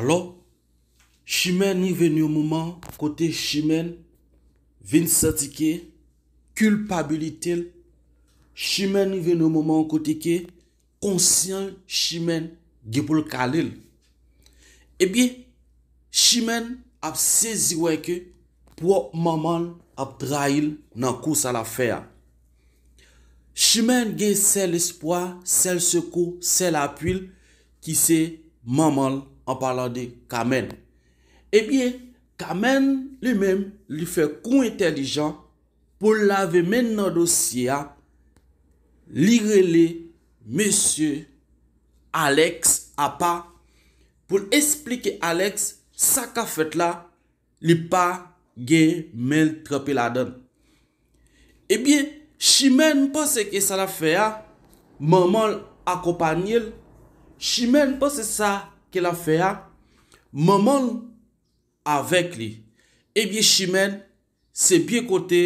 Alo, chimen ni veni ou mouman kote chimen vin satike, kulpabilite, chimen ni veni ou mouman kote ke, konsyen chimen gipol kalil. Ebi, chimen ap seziweke pou mamal ap drail nan kousa la feya. Chimen gen sel espoi, sel sekou, sel apil ki se mamal, an palan de Kamen. Ebyen, eh Kamen li men, li fe kon entelijan, pou lave men nan dosye a, li rele, Monsie, Alex, a pa, pou explike Alex, sa ka fet la, li pa gen men trepe la don. Ebyen, chimen pou se ke sa la fe a, maman akopanyel, chimen pou se sa, Kè la fè ya, maman avèk li. Ebyè shimen, se bie kote,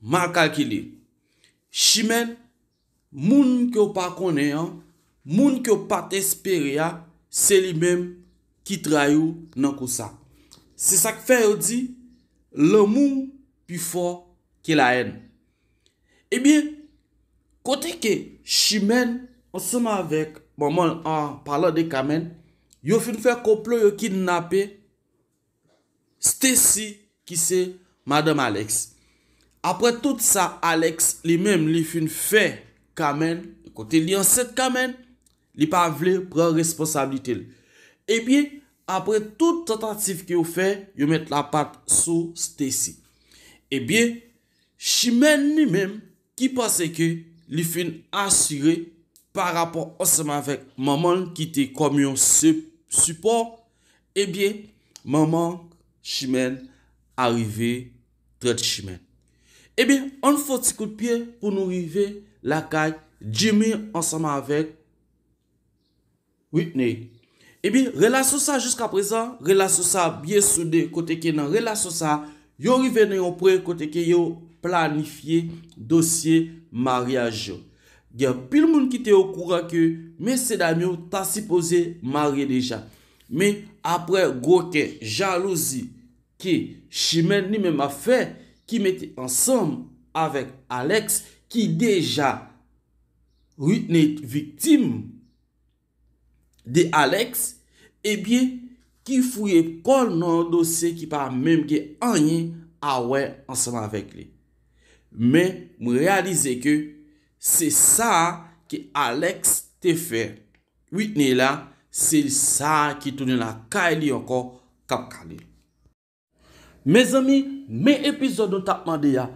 makal ki li. Shimen, moun ki ou pa kone, moun ki ou pa tesperi ya, se li mèm ki trayou nan kousa. Se sak fè yo di, lomou pi fò kè la en. Ebyè, kote ke shimen, anseman avèk, maman anpala de kamen, yo fin fe koplo yo kin nape Stacey ki se Madame Alex. Apre tout sa Alex li men li fin fe kamen, kote li anset kamen, li pa vle pre responsabilite li. Ebi, apre tout tentatif ki yo fe, yo met la pat sou Stacey. Ebi, chimen li men ki pase ki li fin ansire par rapor osman vek maman ki te komyon sep Ebyen, eh maman chimene a rive tret chimene Ebyen, eh an foti kout piye pou nou rive lakay Djemye ansama avek Whitney Ebyen, eh relasyon sa jiska prezan Relasyon sa bie soude koteke nan Relasyon sa yon rive nan yon pre koteke Yon planifiye dosye mariage yo gen pil moun ki te okura ke mè se dami ou ta sipoze marye deja mè apre gwo ke jalouzi ke shimen ni mè mè fè ki mè te ansom avèk Alex ki deja vitim de Alex e bie ki fuyè kon nan dosè ki pa mèm gen anyen awè ansom avèk li mè mè realize ke Se sa ki Alex te fe. Witne la, se sa ki tonye la ka e li anko kap kale. Me zami, me epizod nou tapman di ya.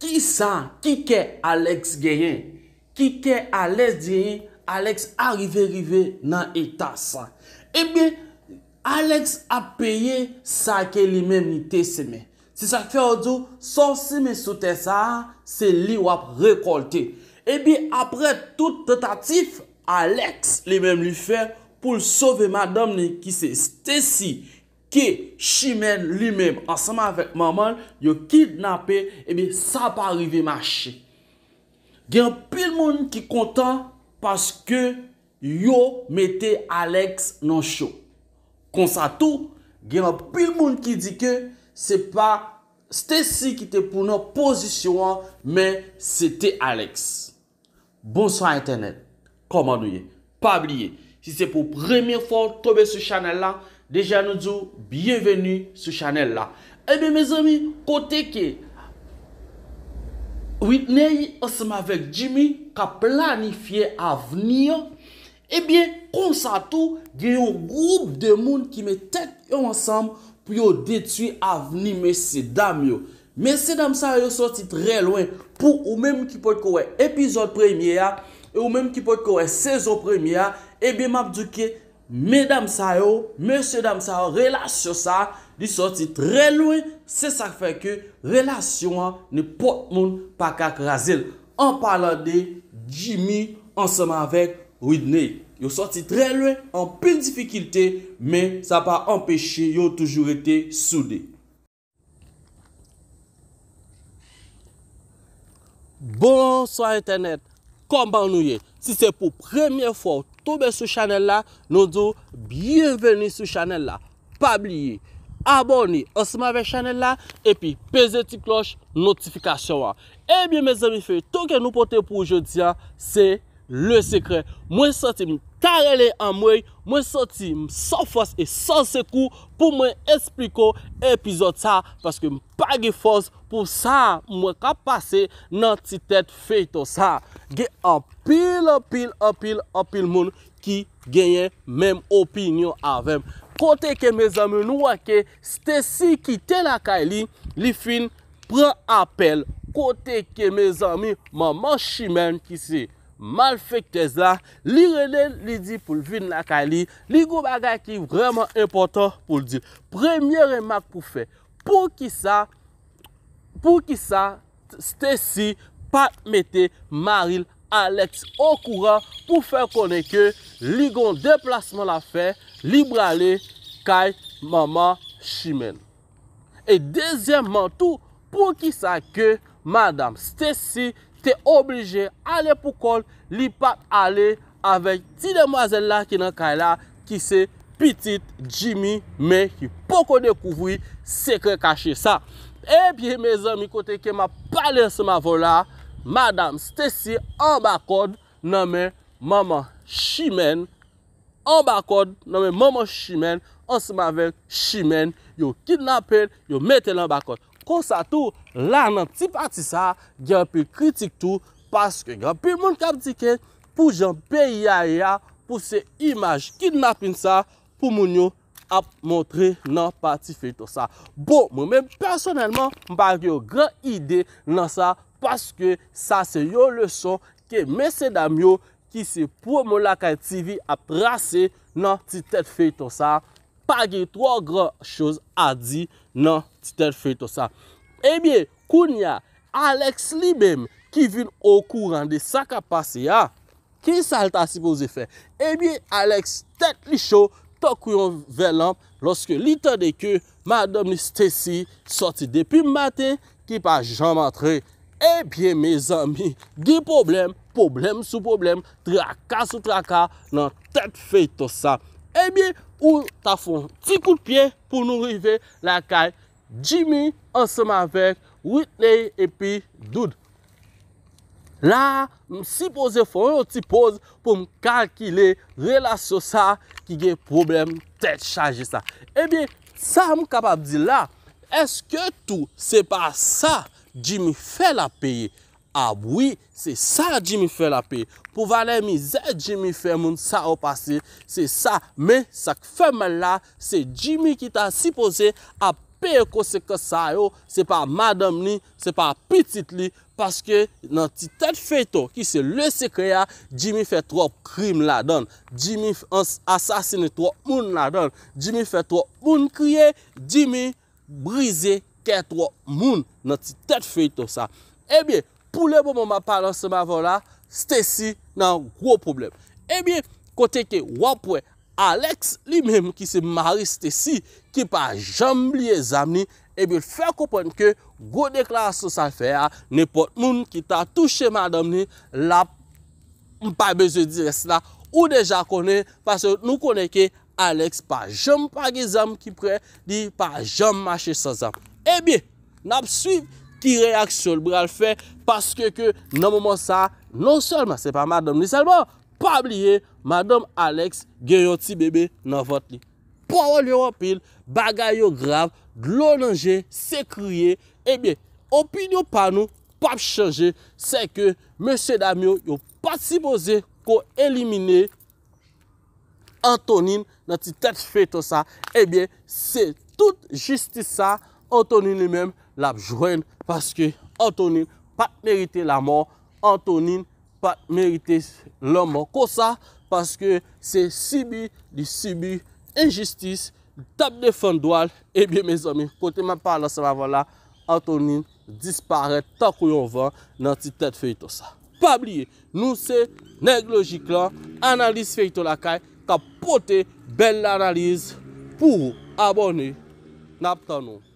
Ki sa, ki ke Alex genyen? Ki ke Alex genyen? Eh Alex a rive rive nan eta sa. Ebe, Alex a peye sa ke li men mi te seme. Se sa fe odou, son seme sou te sa, se li wap rekolte. Ebi apre tout totatif, Alex li men li fe pou l sove madame ni ki se Stacey ki shimen li men. Anseman vek maman, yo kidnape, ebi sa pa rive ma che. Gen apil moun ki kontan paske yo mette Alex nan show. Konsa tou, gen apil moun ki di ke se pa Stacey ki te pou nou posisyon men se te Alex. Bonsoy internet, koma nouye, pabliye, si se pou premye for tobe sou chanel la, deja nou djou, byenveni sou chanel la. Ebe eh mez ami, kote ke, Whitney osm avek Jimmy ka planifiye aveni yo, ebe konsa tou ge yo groub de moun ki me tek yo ansam pou yo detui aveni me se dam yo. Mese dam sa yo sorti tre lwen pou ou menm ki pot kowe epizod premye ya. Ou menm ki pot kowe sezon premye ya. Eh Ebe map duke, me dam sa yo, mese dam sa yo, relasyon sa, di sorti tre lwen. Se sa feke, relasyon an ne pot moun pakak razil. An pala de Jimmy ansama vek Whitney. Yo sorti tre lwen an pil difikilte, men sa pa empeshi yo toujou rete soude. Bonsoy internet, konban nou ye. Si se pou premye fwo toube sou chanel la, nou diou biyeveni sou chanel la. Pabliye, aboni, osman ve chanel la, epi peze ti kloche notifikasyon wa. E eh biye me zami fe, touke nou pote pou oujodiya, se... Le sekre, mwen soti mwen tarele amwey, mwen soti mwen son fos e son sekou pou mwen espliko epizot sa. Paske mwen pa ge fos pou sa mwen ka pase nan titet fey to sa. Ge apil, apil, apil, apil moun ki genye menm opinyon avem. Kote ke me zami nou wake, stesi ki tena ka li, li fin pre apel. Kote ke me zami, maman shimen kisi. Mal fèk tez la, li renen li di pou l'vin lakay li, li go bagay ki vreman impotant pou l'di. Premye remak pou fè, pou ki sa, pou ki sa, Stacey pat mette Maril Alex au kouran pou fè konen ke li gon deplasman la fè, li brale kay mama Chimene. E dezyemman tou, pou ki sa ke, madame Stacey, Te oblije ale pou kol li pat ale avek ti demwazen la ki nan kay la ki se pitit jimi men ki poko dekouvwi sekre kache sa. E pi me zan mi kote ke ma pale se ma vola, madame Stacey ambakod name mama shimen, ambakod name mama shimen, ansi ma ven shimen, yo kidnapen, yo metel ambakod. Ho sa tou, la nan ti pati sa, gen api kritik tou paske gen api moun kap diken pou jan pe yaya yaya e pou se imaj kidnapin sa pou moun yo ap montre nan pati fey to sa. Bo, mwen men personelman mba geyo gen ide nan sa paske sa se yo leson ke mese dam yo ki se pou moun lakay TV ap rase nan ti tet fey to sa. pa gey tro gra chouz a di nan titet fey to sa. Ebyen, koun ya Alex li bem ki vin okou rande sa kapase ya, ki sal ta sipouze fey? Ebyen, Alex tet li chou tokouyon velan loske li ten deke madam ni Stacey soti depi maten ki pa jan matre. Ebyen, eh me zami, gey problem, problem sou problem, traka sou traka nan tet fey to sa. Ebyen, eh ou ta fon ti kout piye pou nou rive la kaye jimi anseman vek Whitney epi eh doud. La, msi pose fon yo ti pose pou m kalkile relasyon sa ki ge problem tete chanje sa. Ebyen, sa m kapab di la, eske tou se pa sa jimi fe la peye? Aboui, ah, se sa jimi fe la pe. Pou vale mize jimi fe moun sa ou pase, se sa. Men, sak femen la, se jimi ki ta sipose a pe koseke sa yo. Se pa madam ni, se pa pitit li. Paske nan ti tet feyto ki se lese kreya, jimi fe trok krim la don. Jimmy asasine trok moun la don. Jimmy fe trok moun kreye, jimi brize kre trok moun nan ti tet feyto sa. E eh biye. pou le bon moun ma palan se ma vò la, Stacey nan wò problem. Ebyè, kote ke wò pwè, Alex li mèm ki se mari Stacey, ki pa jom liye zam ni, ebyè, fè koupon ke, go dekla sou san fè ya, nepot moun ki ta touche madam ni, la, mpa beze di res la, ou deja konè, pasè nou konè ke, Alex pa jom pa ge zam ki pwè, di pa jom mache sa zam. Ebyè, eh nap suivi, ki reaksyon l bral fè, paske ke nan momon sa, non solman se pa madam ni, salman pa abliye, madam Alex, gen yoti bebe nan vot ni. Pwa wanyo wapil, bagay yo grav, glonanje, sekriye, ebyen, opinyo panou, pap chanje, se ke, mèche damyo, yo pat si boze, ko elimine, Antonin, nan ti tèt fè to sa, ebyen, se tout justi sa, Antonin li mèm, l ap jwen, paske antonin pat merite la mor, antonin pat merite la mor, kosa, paske se sibi, di sibi, injistis, tab defen doal, e biye me zomi, kote ma palan sa mavan la, antonin disparet, tan kou yon van, nan ti tet fey to sa. Pabliye, nou se neglogik lan, analis fey to la kay, ka pote bel analis, pou abone, nap tanon.